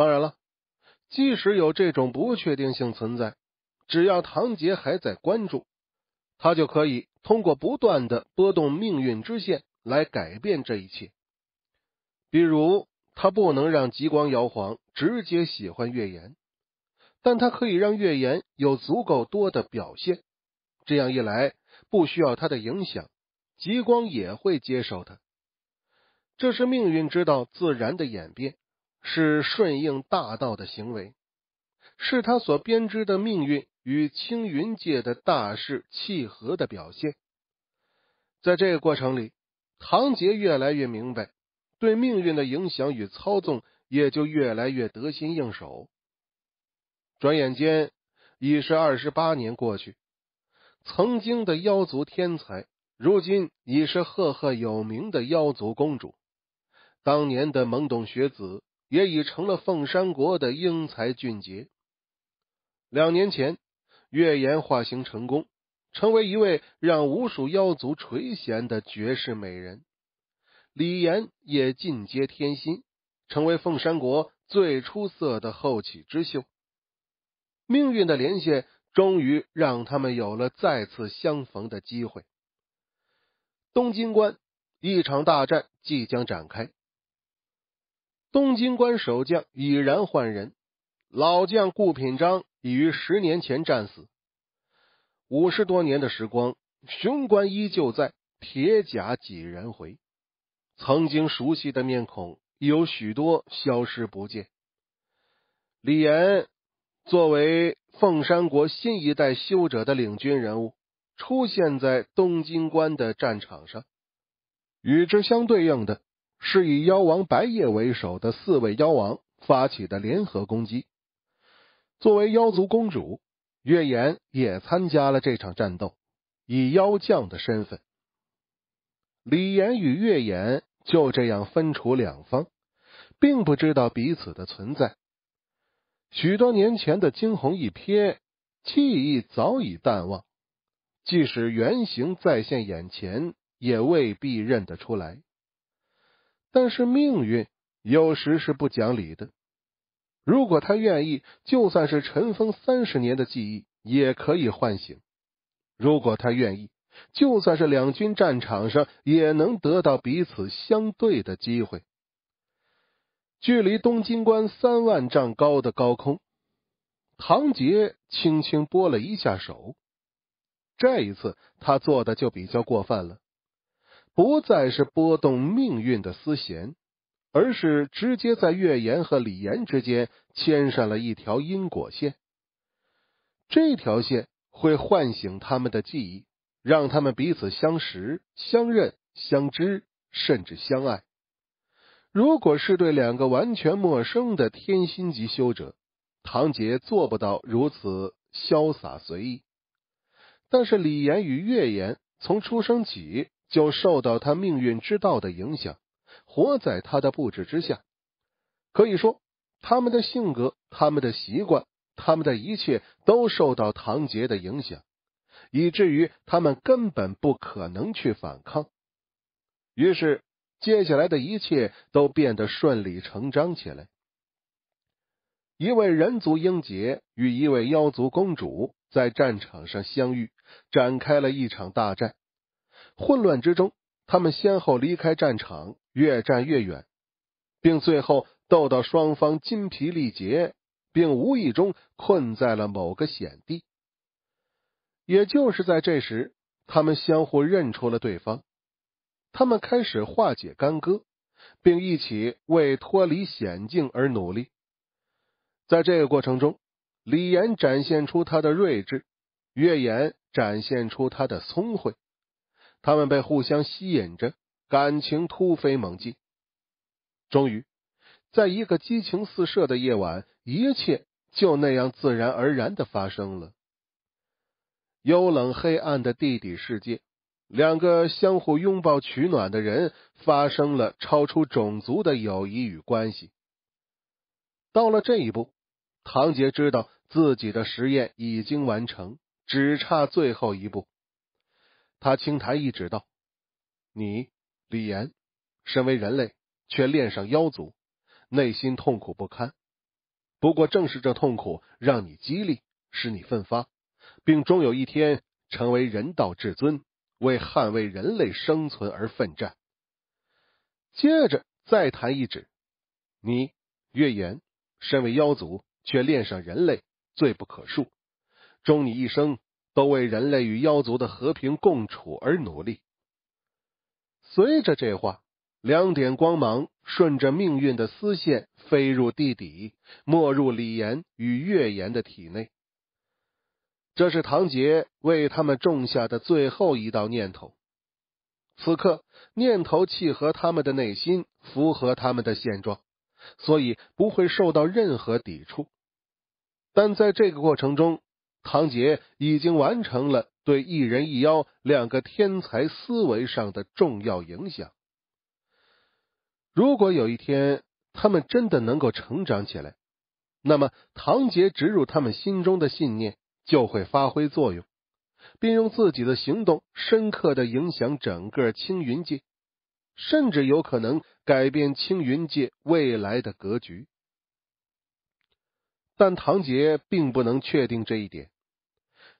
当然了，即使有这种不确定性存在，只要唐杰还在关注，他就可以通过不断的波动命运之线来改变这一切。比如，他不能让极光摇晃直接喜欢月岩，但他可以让月岩有足够多的表现。这样一来，不需要他的影响，极光也会接受他。这是命运之道自然的演变。是顺应大道的行为，是他所编织的命运与青云界的大势契合的表现。在这个过程里，唐杰越来越明白，对命运的影响与操纵也就越来越得心应手。转眼间已是二十八年过去，曾经的妖族天才，如今已是赫赫有名的妖族公主。当年的懵懂学子。也已成了凤山国的英才俊杰。两年前，月岩化形成功，成为一位让无数妖族垂涎的绝世美人。李岩也尽皆天心，成为凤山国最出色的后起之秀。命运的连线终于让他们有了再次相逢的机会。东京关，一场大战即将展开。东京关守将已然换人，老将顾品章已于十年前战死。五十多年的时光，雄关依旧在，铁甲几人回。曾经熟悉的面孔，有许多消失不见。李岩作为凤山国新一代修者的领军人物，出现在东京关的战场上，与之相对应的。是以妖王白夜为首的四位妖王发起的联合攻击。作为妖族公主，月言也参加了这场战斗，以妖将的身份。李岩与月言就这样分处两方，并不知道彼此的存在。许多年前的惊鸿一瞥，记忆早已淡忘，即使原形再现眼前，也未必认得出来。但是命运有时是不讲理的。如果他愿意，就算是尘封三十年的记忆也可以唤醒；如果他愿意，就算是两军战场上也能得到彼此相对的机会。距离东京关三万丈高的高空，唐杰轻轻拨了一下手。这一次，他做的就比较过分了。不再是拨动命运的丝弦，而是直接在月岩和李岩之间牵上了一条因果线。这条线会唤醒他们的记忆，让他们彼此相识、相认、相知，甚至相爱。如果是对两个完全陌生的天心级修者，唐杰做不到如此潇洒随意。但是李岩与月岩从出生起。就受到他命运之道的影响，活在他的布置之下。可以说，他们的性格、他们的习惯、他们的一切，都受到唐杰的影响，以至于他们根本不可能去反抗。于是，接下来的一切都变得顺理成章起来。一位人族英杰与一位妖族公主在战场上相遇，展开了一场大战。混乱之中，他们先后离开战场，越战越远，并最后斗到双方筋疲力竭，并无意中困在了某个险地。也就是在这时，他们相互认出了对方，他们开始化解干戈，并一起为脱离险境而努力。在这个过程中，李岩展现出他的睿智，岳岩展现出他的聪慧。他们被互相吸引着，感情突飞猛进。终于，在一个激情四射的夜晚，一切就那样自然而然的发生了。幽冷黑暗的地底世界，两个相互拥抱取暖的人，发生了超出种族的友谊与关系。到了这一步，唐杰知道自己的实验已经完成，只差最后一步。他轻抬一指道：“你李岩，身为人类却恋上妖族，内心痛苦不堪。不过正是这痛苦，让你激励，使你奋发，并终有一天成为人道至尊，为捍卫人类生存而奋战。”接着再抬一指：“你月岩，身为妖族却恋上人类，罪不可恕，终你一生。”都为人类与妖族的和平共处而努力。随着这话，两点光芒顺着命运的丝线飞入地底，没入李岩与月岩的体内。这是唐杰为他们种下的最后一道念头。此刻念头契合他们的内心，符合他们的现状，所以不会受到任何抵触。但在这个过程中，唐杰已经完成了对一人一妖两个天才思维上的重要影响。如果有一天他们真的能够成长起来，那么唐杰植入他们心中的信念就会发挥作用，并用自己的行动深刻的影响整个青云界，甚至有可能改变青云界未来的格局。但唐杰并不能确定这一点，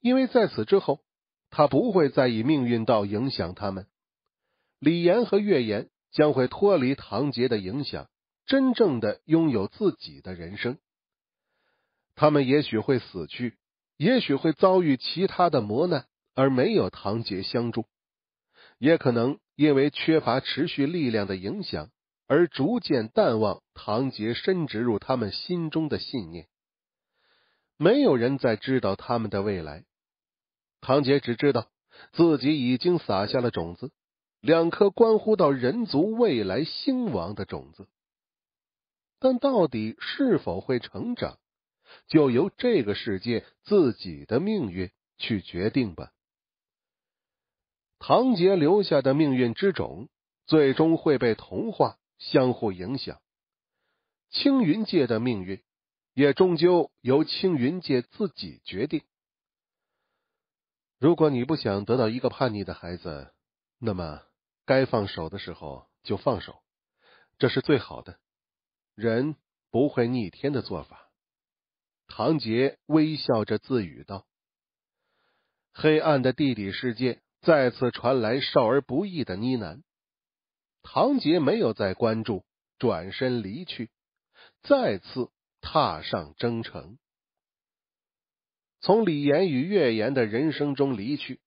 因为在此之后，他不会再以命运道影响他们。李岩和月岩将会脱离唐杰的影响，真正的拥有自己的人生。他们也许会死去，也许会遭遇其他的磨难，而没有唐杰相助，也可能因为缺乏持续力量的影响而逐渐淡忘唐杰深植入他们心中的信念。没有人再知道他们的未来。唐杰只知道自己已经撒下了种子，两颗关乎到人族未来兴亡的种子。但到底是否会成长，就由这个世界自己的命运去决定吧。唐杰留下的命运之种，最终会被同化，相互影响。青云界的命运。也终究由青云界自己决定。如果你不想得到一个叛逆的孩子，那么该放手的时候就放手，这是最好的，人不会逆天的做法。唐杰微笑着自语道：“黑暗的地底世界再次传来少儿不易的呢喃。”唐杰没有再关注，转身离去，再次。踏上征程，从李岩与岳岩的人生中离去。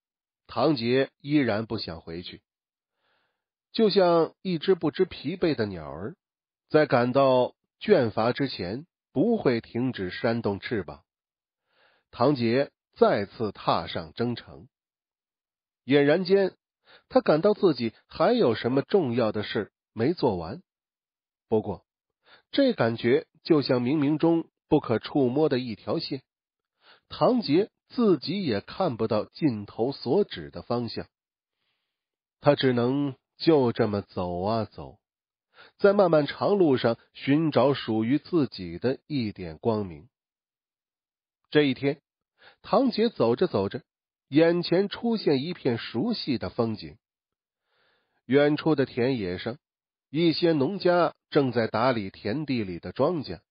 唐杰依然不想回去，就像一只不知疲惫的鸟儿，在感到倦乏之前，不会停止扇动翅膀。唐杰再次踏上征程，俨然间，他感到自己还有什么重要的事没做完。不过。这感觉就像冥冥中不可触摸的一条线，唐杰自己也看不到尽头所指的方向，他只能就这么走啊走，在漫漫长路上寻找属于自己的一点光明。这一天，唐杰走着走着，眼前出现一片熟悉的风景，远处的田野上。一些农家正在打理田地里的庄稼，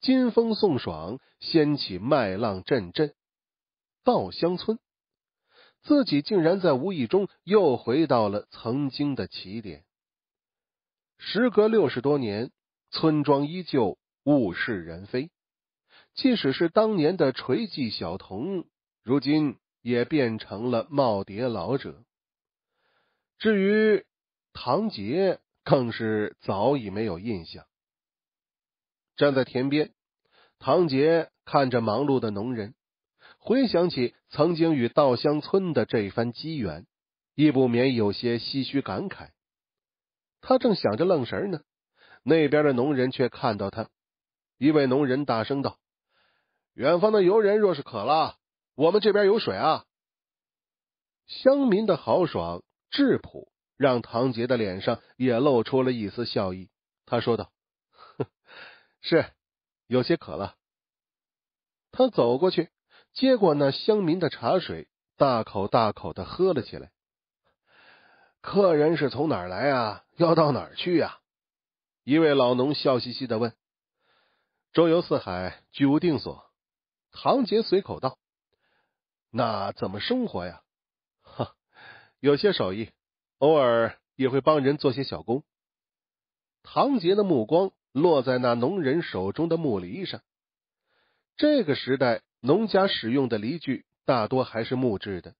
金风送爽，掀起麦浪阵阵。稻香村，自己竟然在无意中又回到了曾经的起点。时隔六十多年，村庄依旧物是人非，即使是当年的垂髻小童，如今也变成了耄耋老者。至于唐杰。更是早已没有印象。站在田边，唐杰看着忙碌的农人，回想起曾经与稻香村的这番机缘，亦不免有些唏嘘感慨。他正想着愣神呢，那边的农人却看到他，一位农人大声道：“远方的游人若是渴了，我们这边有水啊。”乡民的豪爽质朴。让唐杰的脸上也露出了一丝笑意。他说道：“是，有些渴了。”他走过去，接过那乡民的茶水，大口大口的喝了起来。客人是从哪儿来啊？要到哪儿去呀？一位老农笑嘻嘻的问。“周游四海，居无定所。”唐杰随口道。“那怎么生活呀？”“哈，有些手艺。”偶尔也会帮人做些小工。唐杰的目光落在那农人手中的木犁上。这个时代，农家使用的犁具大多还是木质的，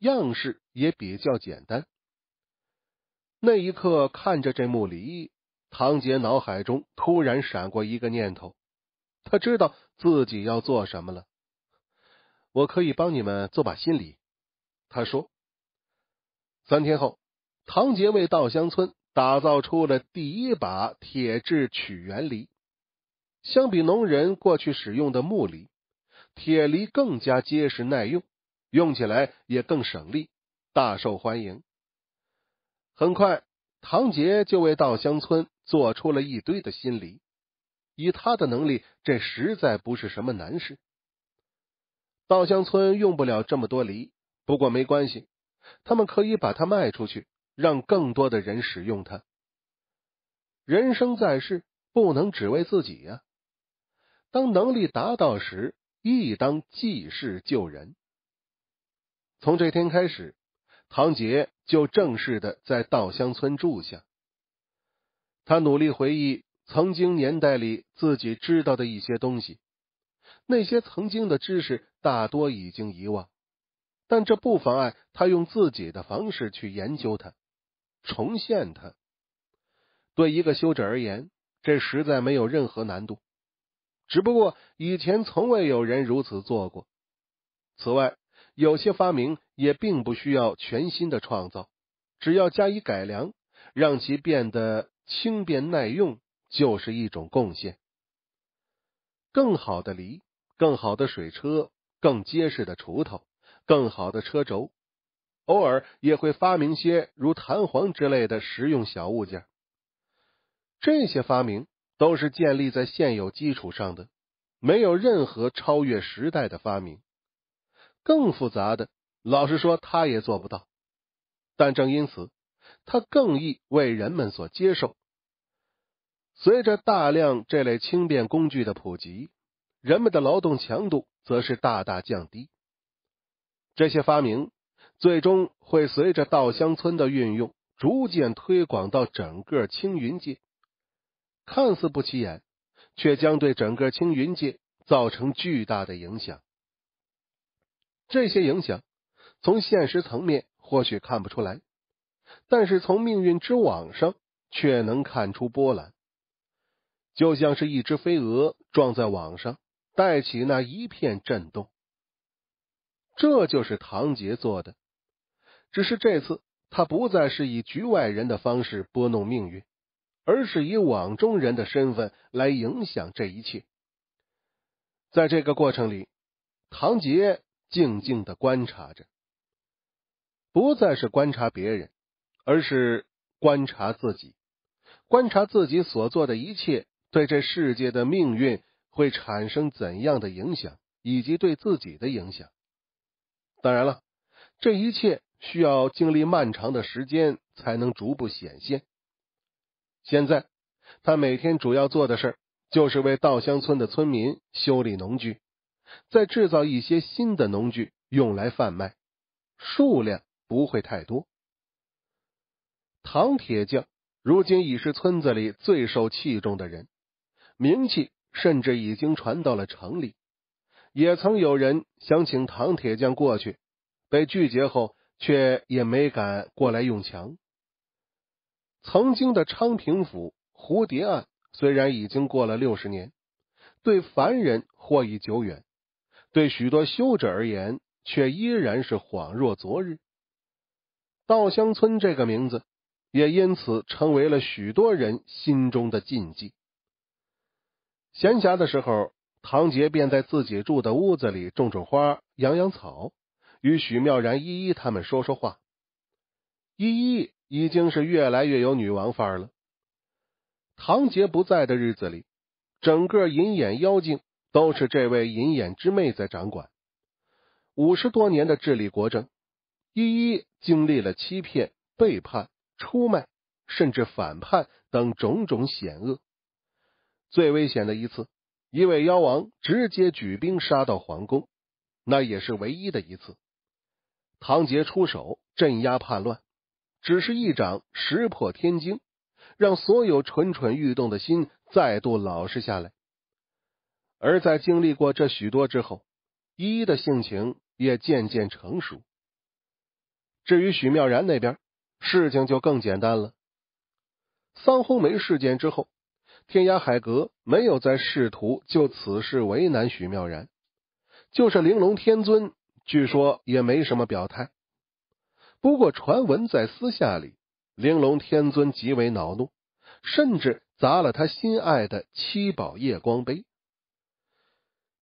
样式也比较简单。那一刻，看着这木犁，唐杰脑海中突然闪过一个念头，他知道自己要做什么了。我可以帮你们做把新犁，他说。三天后。唐杰为稻香村打造出了第一把铁制曲辕犁，相比农人过去使用的木犁，铁犁更加结实耐用，用起来也更省力，大受欢迎。很快，唐杰就为稻香村做出了一堆的新犁，以他的能力，这实在不是什么难事。稻香村用不了这么多梨，不过没关系，他们可以把它卖出去。让更多的人使用它。人生在世，不能只为自己呀。当能力达到时，亦当济世救人。从这天开始，唐杰就正式的在稻香村住下。他努力回忆曾经年代里自己知道的一些东西，那些曾经的知识大多已经遗忘，但这不妨碍他用自己的方式去研究它。重现它，对一个修者而言，这实在没有任何难度。只不过以前从未有人如此做过。此外，有些发明也并不需要全新的创造，只要加以改良，让其变得轻便耐用，就是一种贡献。更好的犁，更好的水车，更结实的锄头，更好的车轴。偶尔也会发明些如弹簧之类的实用小物件。这些发明都是建立在现有基础上的，没有任何超越时代的发明。更复杂的，老实说，他也做不到。但正因此，他更易为人们所接受。随着大量这类轻便工具的普及，人们的劳动强度则是大大降低。这些发明。最终会随着稻香村的运用，逐渐推广到整个青云界。看似不起眼，却将对整个青云界造成巨大的影响。这些影响从现实层面或许看不出来，但是从命运之网上却能看出波澜。就像是一只飞蛾撞在网上，带起那一片震动。这就是唐杰做的。只是这次，他不再是以局外人的方式拨弄命运，而是以网中人的身份来影响这一切。在这个过程里，唐杰静静的观察着，不再是观察别人，而是观察自己，观察自己所做的一切对这世界的命运会产生怎样的影响，以及对自己的影响。当然了，这一切。需要经历漫长的时间才能逐步显现。现在，他每天主要做的事儿就是为稻香村的村民修理农具，再制造一些新的农具用来贩卖，数量不会太多。唐铁匠如今已是村子里最受器重的人，名气甚至已经传到了城里。也曾有人想请唐铁匠过去，被拒绝后。却也没敢过来用强。曾经的昌平府蝴蝶案虽然已经过了六十年，对凡人或已久远，对许多修者而言却依然是恍若昨日。稻香村这个名字也因此成为了许多人心中的禁忌。闲暇的时候，唐杰便在自己住的屋子里种种花，养养草。与许妙然依依他们说说话，依依已经是越来越有女王范了。唐杰不在的日子里，整个银眼妖精都是这位银眼之妹在掌管。五十多年的治理国政，依依经历了欺骗、背叛、出卖，甚至反叛等种种险恶。最危险的一次，一位妖王直接举兵杀到皇宫，那也是唯一的一次。唐杰出手镇压叛乱，只是一掌石破天惊，让所有蠢蠢欲动的心再度老实下来。而在经历过这许多之后，依依的性情也渐渐成熟。至于许妙然那边，事情就更简单了。桑红梅事件之后，天涯海阁没有再试图就此事为难许妙然，就是玲珑天尊。据说也没什么表态，不过传闻在私下里，玲珑天尊极为恼怒，甚至砸了他心爱的七宝夜光杯。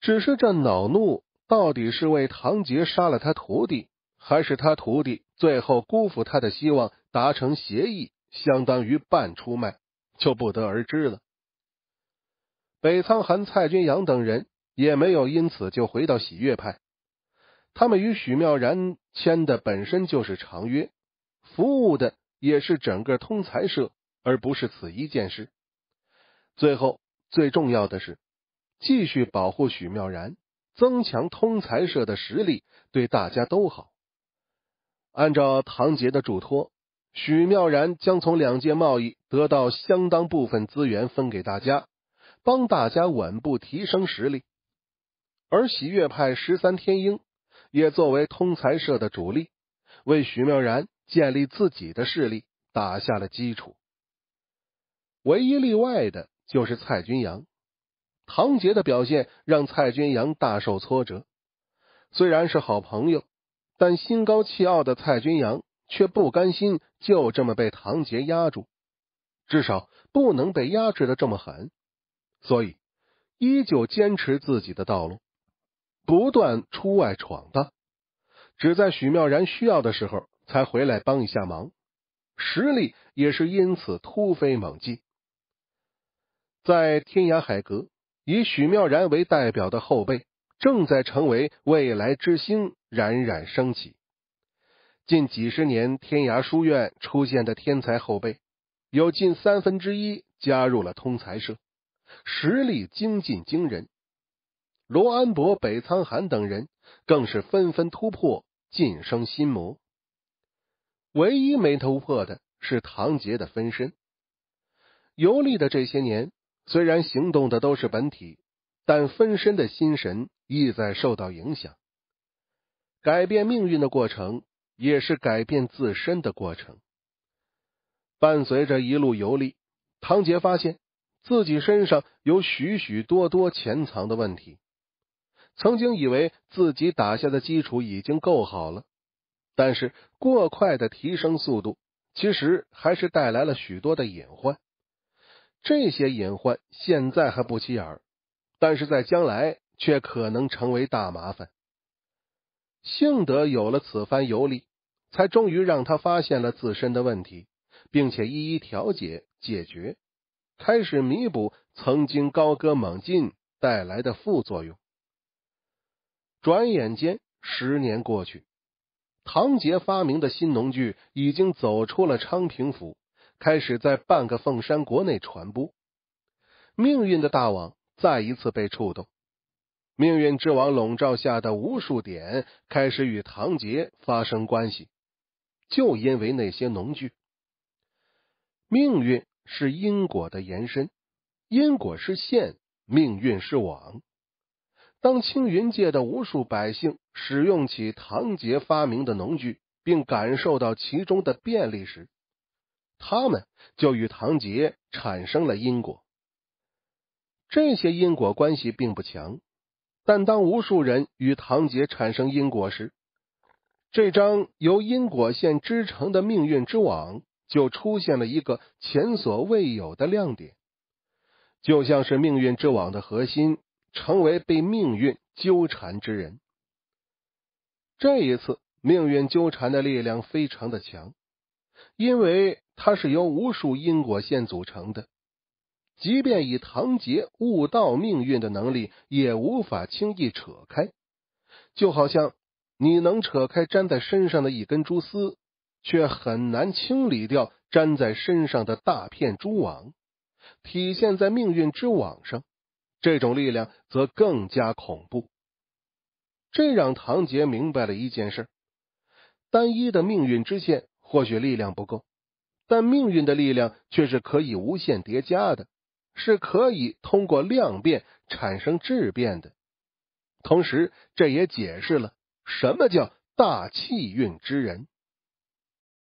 只是这恼怒到底是为唐杰杀了他徒弟，还是他徒弟最后辜负他的希望，达成协议相当于半出卖，就不得而知了。北苍寒、蔡君阳等人也没有因此就回到喜悦派。他们与许妙然签的本身就是长约，服务的也是整个通财社，而不是此一件事。最后最重要的是，继续保护许妙然，增强通财社的实力，对大家都好。按照唐杰的嘱托，许妙然将从两界贸易得到相当部分资源分给大家，帮大家稳步提升实力，而喜悦派十三天鹰。也作为通财社的主力，为许妙然建立自己的势力打下了基础。唯一例外的就是蔡君阳，唐杰的表现让蔡君阳大受挫折。虽然是好朋友，但心高气傲的蔡君阳却不甘心就这么被唐杰压住，至少不能被压制的这么狠，所以依旧坚持自己的道路。不断出外闯荡，只在许妙然需要的时候才回来帮一下忙，实力也是因此突飞猛进。在天涯海阁，以许妙然为代表的后辈正在成为未来之星冉冉升起。近几十年，天涯书院出现的天才后辈，有近三分之一加入了通才社，实力精进惊人。罗安博、北苍寒等人更是纷纷突破，晋升心魔。唯一没突破的是唐杰的分身。游历的这些年，虽然行动的都是本体，但分身的心神意在受到影响。改变命运的过程，也是改变自身的过程。伴随着一路游历，唐杰发现自己身上有许许多多潜藏的问题。曾经以为自己打下的基础已经够好了，但是过快的提升速度其实还是带来了许多的隐患。这些隐患现在还不起眼，但是在将来却可能成为大麻烦。幸得有了此番游历，才终于让他发现了自身的问题，并且一一调解解决，开始弥补曾经高歌猛进带来的副作用。转眼间，十年过去，唐杰发明的新农具已经走出了昌平府，开始在半个凤山国内传播。命运的大网再一次被触动，命运之网笼罩下的无数点开始与唐杰发生关系。就因为那些农具，命运是因果的延伸，因果是线，命运是网。当青云界的无数百姓使用起唐杰发明的农具，并感受到其中的便利时，他们就与唐杰产生了因果。这些因果关系并不强，但当无数人与唐杰产生因果时，这张由因果线织成的命运之网就出现了一个前所未有的亮点，就像是命运之网的核心。成为被命运纠缠之人。这一次，命运纠缠的力量非常的强，因为它是由无数因果线组成的。即便以唐杰悟道命运的能力，也无法轻易扯开。就好像你能扯开粘在身上的一根蛛丝，却很难清理掉粘在身上的大片蛛网。体现在命运之网上。这种力量则更加恐怖，这让唐杰明白了一件事：单一的命运之线或许力量不够，但命运的力量却是可以无限叠加的，是可以通过量变产生质变的。同时，这也解释了什么叫大气运之人。